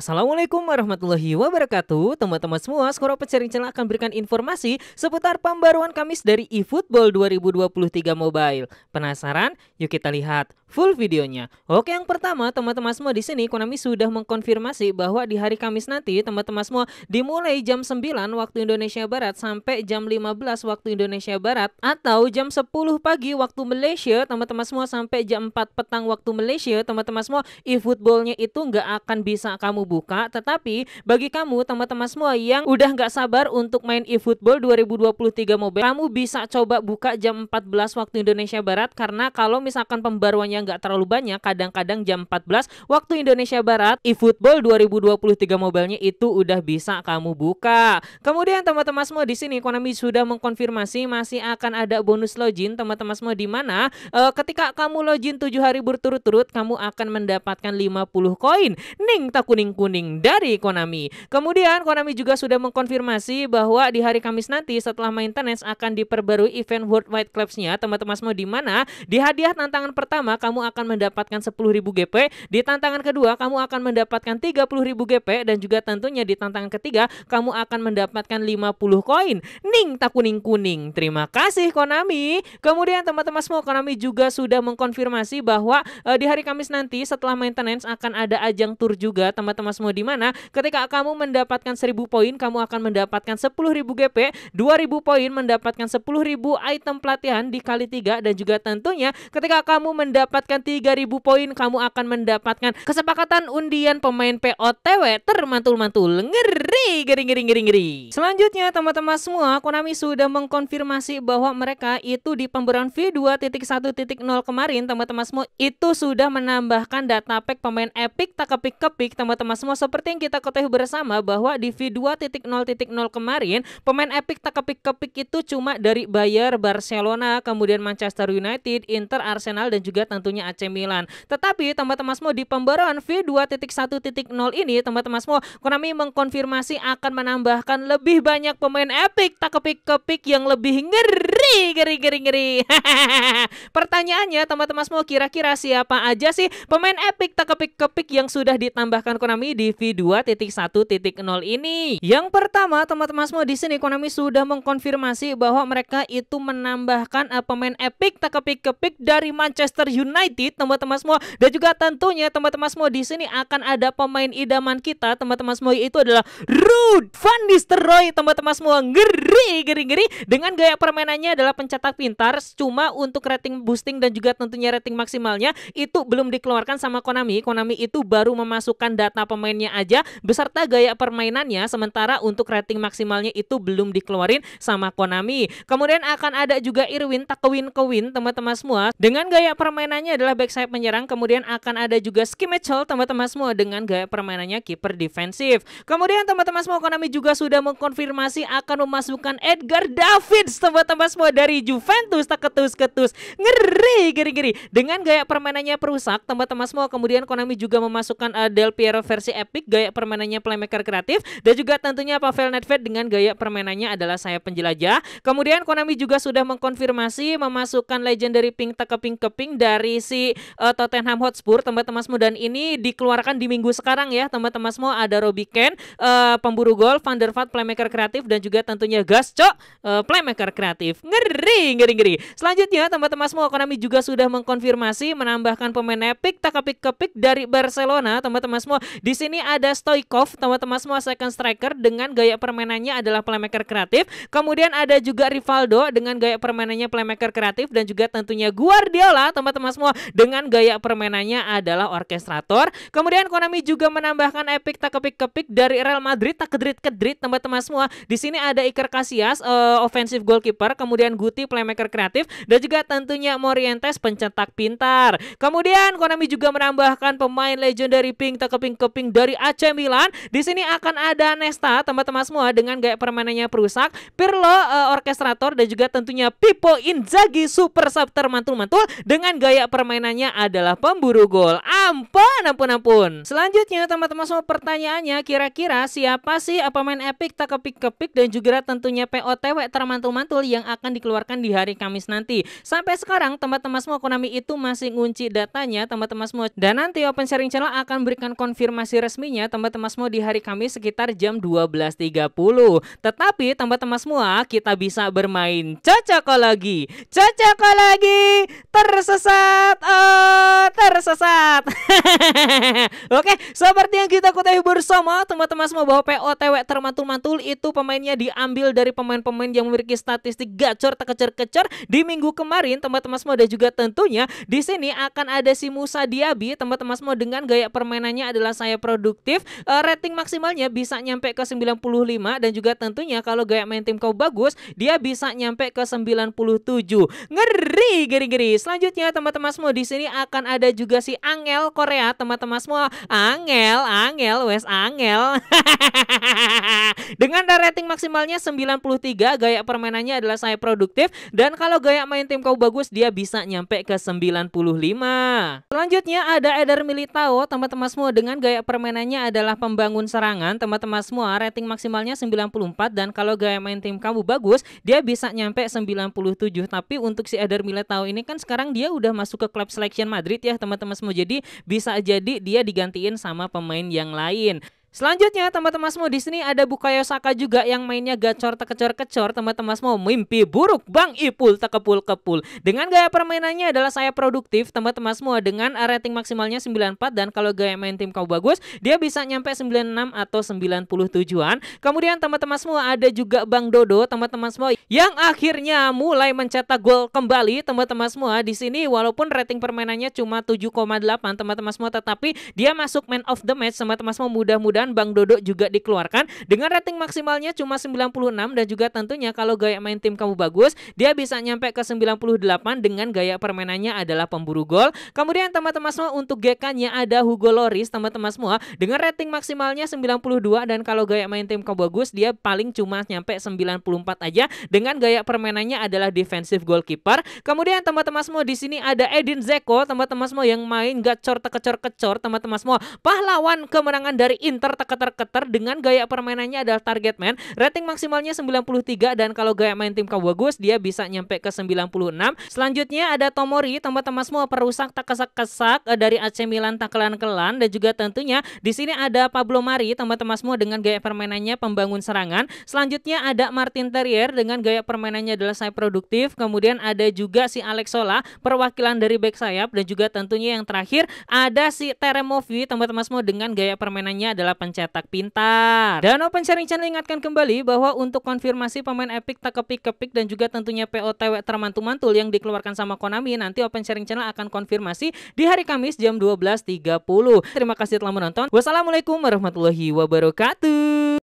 Assalamualaikum warahmatullahi wabarakatuh Teman-teman semua, Skoro Pecering Channel akan berikan informasi seputar pembaruan Kamis dari eFootball 2023 Mobile Penasaran? Yuk kita lihat full videonya Oke yang pertama, teman-teman semua di sini Konami sudah mengkonfirmasi bahwa di hari Kamis nanti Teman-teman semua dimulai jam 9 waktu Indonesia Barat sampai jam 15 waktu Indonesia Barat Atau jam 10 pagi waktu Malaysia Teman-teman semua sampai jam 4 petang waktu Malaysia Teman-teman semua eFootballnya itu nggak akan bisa kamu buka. Tetapi bagi kamu teman-teman semua yang udah nggak sabar untuk main eFootball 2023 mobile, kamu bisa coba buka jam 14 waktu Indonesia Barat karena kalau misalkan pembaruannya nggak terlalu banyak, kadang-kadang jam 14 waktu Indonesia Barat eFootball 2023 mobile-nya itu udah bisa kamu buka. Kemudian teman-teman semua di sini Konami sudah mengkonfirmasi masih akan ada bonus login teman-teman semua di mana e, ketika kamu login tujuh hari berturut-turut kamu akan mendapatkan 50 koin. Ning tak kuning kuning dari Konami. Kemudian Konami juga sudah mengkonfirmasi bahwa di hari Kamis nanti setelah maintenance akan diperbarui event Worldwide Clubs-nya teman-teman semua di mana di hadiah tantangan pertama kamu akan mendapatkan 10.000 GP, di tantangan kedua kamu akan mendapatkan 30.000 GP dan juga tentunya di tantangan ketiga kamu akan mendapatkan 50 koin. Ning tak kuning-kuning. Terima kasih Konami. Kemudian teman-teman semua Konami juga sudah mengkonfirmasi bahwa e, di hari Kamis nanti setelah maintenance akan ada ajang tour juga teman-teman semua di mana? Ketika kamu mendapatkan 1000 poin, kamu akan mendapatkan 10.000 GP, 2000 poin mendapatkan 10.000 item pelatihan dikali 3 dan juga tentunya ketika kamu mendapatkan 3000 poin, kamu akan mendapatkan kesepakatan undian pemain POTW termantul-mantul. Ngeri, ngeri, ngeri, ngeri, ngeri. Selanjutnya teman-teman semua, Konami sudah mengkonfirmasi bahwa mereka itu di pemberian V2.1.0 kemarin teman-teman semua itu sudah menambahkan data pack pemain epic tak kepik-kepik teman-teman sama semua seperti yang kita ketahui bersama bahwa di V2.0.0 kemarin pemain Epic tak kepik-kepik itu cuma dari Bayer, Barcelona, kemudian Manchester United, Inter, Arsenal dan juga tentunya AC Milan. Tetapi teman-teman semua di pembaruan V2.1.0 ini teman-teman semua Konami mengkonfirmasi akan menambahkan lebih banyak pemain Epic tak kepik-kepik yang lebih ngeri Geri-geri, geri Pertanyaannya teman-teman semua kira-kira siapa aja sih pemain epic tekepik-kepik yang sudah ditambahkan Konami di V2.1.0 ini? Yang pertama teman-teman semua di sini Konami sudah mengkonfirmasi bahwa mereka itu menambahkan uh, pemain epic tekepik-kepik dari Manchester United teman-teman semua dan juga tentunya teman-teman semua di sini akan ada pemain idaman kita teman-teman semua itu adalah Ruud van Nistelrooy teman-teman semua ngeri geri geri dengan gaya permainannya adalah pencetak pintar cuma untuk rating boosting dan juga tentunya rating maksimalnya itu belum dikeluarkan sama Konami. Konami itu baru memasukkan data pemainnya aja beserta gaya permainannya sementara untuk rating maksimalnya itu belum dikeluarin sama Konami. Kemudian akan ada juga Irwin Takwin Kewin teman-teman semua dengan gaya permainannya adalah backside menyerang kemudian akan ada juga Ski teman-teman semua dengan gaya permainannya kiper defensif. Kemudian teman-teman semua Konami juga sudah mengkonfirmasi akan memasukkan Edgar Davids teman-teman semua dari Juventus tak ketus-ketus. Ngeri, ngeri-ngeri. Dengan gaya permainannya perusak, teman-teman semua kemudian Konami juga memasukkan uh, Del Piero versi epic, gaya permainannya playmaker kreatif, dan juga tentunya Pavel Nedved dengan gaya permainannya adalah saya penjelajah. Kemudian Konami juga sudah mengkonfirmasi memasukkan legendary pink ke keping dari si uh, Tottenham Hotspur, teman-teman semua dan ini dikeluarkan di minggu sekarang ya, teman-teman semua ada Robbie Ken, uh, eh, pemburu gol, Van der Vaart playmaker kreatif dan juga tentunya Gasco uh, playmaker kreatif. Ngeri Ngeri, ngeri, ngeri. Selanjutnya, teman-teman semua, Konami juga sudah mengkonfirmasi menambahkan pemain epic takapik kepik dari Barcelona, teman-teman semua. Di sini ada Stoikov, teman-teman semua, second striker dengan gaya permainannya adalah playmaker kreatif. Kemudian ada juga Rivaldo dengan gaya permainannya playmaker kreatif dan juga tentunya Guardiola, teman-teman semua, dengan gaya permainannya adalah orkestrator. Kemudian Konami juga menambahkan epic takapik kepik dari Real Madrid tak kedrit teman-teman semua. Di sini ada Iker Casillas, uh, offensive goalkeeper, kemudian kemudian Guti playmaker kreatif dan juga tentunya Morientes pencetak pintar. Kemudian Konami juga menambahkan pemain legend dari Pink tekeping-keping dari AC Milan. Di sini akan ada Nesta teman-teman semua dengan gaya permainannya perusak, Pirlo uh, orkestrator dan juga tentunya Pipo Inzaghi super sub mantul-mantul dengan gaya permainannya adalah pemburu gol. Ampun ampun ampun. Selanjutnya teman-teman semua pertanyaannya kira-kira siapa sih eh, pemain epic tekeping-keping dan juga tentunya POTW termantul-mantul yang akan di dikeluarkan di hari Kamis nanti. Sampai sekarang teman-teman semua Konami itu masih ngunci datanya teman-teman semua dan nanti Open Sharing Channel akan berikan konfirmasi resminya teman-teman semua di hari Kamis sekitar jam 12.30. Tetapi teman-teman semua kita bisa bermain cocok lagi, tersesat oh tersesat. Oke, seperti yang kita ketahui bersama teman-teman semua bahwa POTW termantul-mantul itu pemainnya diambil dari pemain-pemain yang memiliki statistik gak terkecur terkecur kecor di minggu kemarin teman-teman semua dan juga tentunya di sini akan ada si Musa Diaby teman-teman semua dengan gaya permainannya adalah saya produktif uh, rating maksimalnya bisa nyampe ke 95 dan juga tentunya kalau gaya main tim kau bagus dia bisa nyampe ke 97 ngeri geri-geri selanjutnya teman-teman semua di sini akan ada juga si Angel Korea teman-teman semua Angel Angel wes Angel Dengan rating maksimalnya 93, gaya permainannya adalah saya produktif dan kalau gaya main tim kau bagus dia bisa nyampe ke 95. Selanjutnya ada Eder Militao, teman-teman semua dengan gaya permainannya adalah pembangun serangan, teman-teman semua rating maksimalnya 94 dan kalau gaya main tim kamu bagus dia bisa nyampe 97. Tapi untuk si Eder Militao ini kan sekarang dia udah masuk ke klub selection Madrid ya teman-teman semua. Jadi bisa jadi dia digantiin sama pemain yang lain. Selanjutnya teman-teman semua di sini ada Bukayo Saka juga yang mainnya gacor tekecor-kecor teman-teman semua mimpi buruk Bang Ipul tekepul-kepul. Dengan gaya permainannya adalah saya produktif teman-teman semua dengan rating maksimalnya 94 dan kalau gaya main tim kau bagus dia bisa nyampe 96 atau 97 tujuan Kemudian teman-teman semua ada juga Bang Dodo teman-teman semua yang akhirnya mulai mencetak gol kembali teman-teman semua ah, di sini walaupun rating permainannya cuma 7,8 teman-teman semua tetapi dia masuk man of the match teman-teman semua mudah-mudahan dan Bang Dodo juga dikeluarkan dengan rating maksimalnya cuma 96 dan juga tentunya kalau gaya main tim kamu bagus, dia bisa nyampe ke 98 dengan gaya permainannya adalah pemburu gol. Kemudian teman-teman semua untuk GK-nya ada Hugo Loris teman-teman semua dengan rating maksimalnya 92 dan kalau gaya main tim kamu bagus, dia paling cuma nyampe 94 aja dengan gaya permainannya adalah defensive goalkeeper. Kemudian teman-teman semua di sini ada Edin Zeko teman-teman semua yang main gacor tekecor kecor teman-teman semua pahlawan kemenangan dari Inter terketer-keter dengan gaya permainannya adalah target man. Rating maksimalnya 93 dan kalau gaya main tim kau bagus dia bisa nyampe ke 96. Selanjutnya ada Tomori, teman-teman semua perusak tak kesak-kesak eh, dari AC Milan tak kelan-kelan dan juga tentunya di sini ada Pablo Mari, teman-teman semua dengan gaya permainannya pembangun serangan. Selanjutnya ada Martin Terrier dengan gaya permainannya adalah saya produktif. Kemudian ada juga si Alex Sola, perwakilan dari back sayap dan juga tentunya yang terakhir ada si Teremovi, teman-teman semua dengan gaya permainannya adalah pencetak pintar. Dan Open Sharing Channel ingatkan kembali bahwa untuk konfirmasi pemain Epic tak kepik-kepik dan juga tentunya POTW termantul-mantul yang dikeluarkan sama Konami, nanti Open Sharing Channel akan konfirmasi di hari Kamis jam 12.30. Terima kasih telah menonton. Wassalamualaikum warahmatullahi wabarakatuh.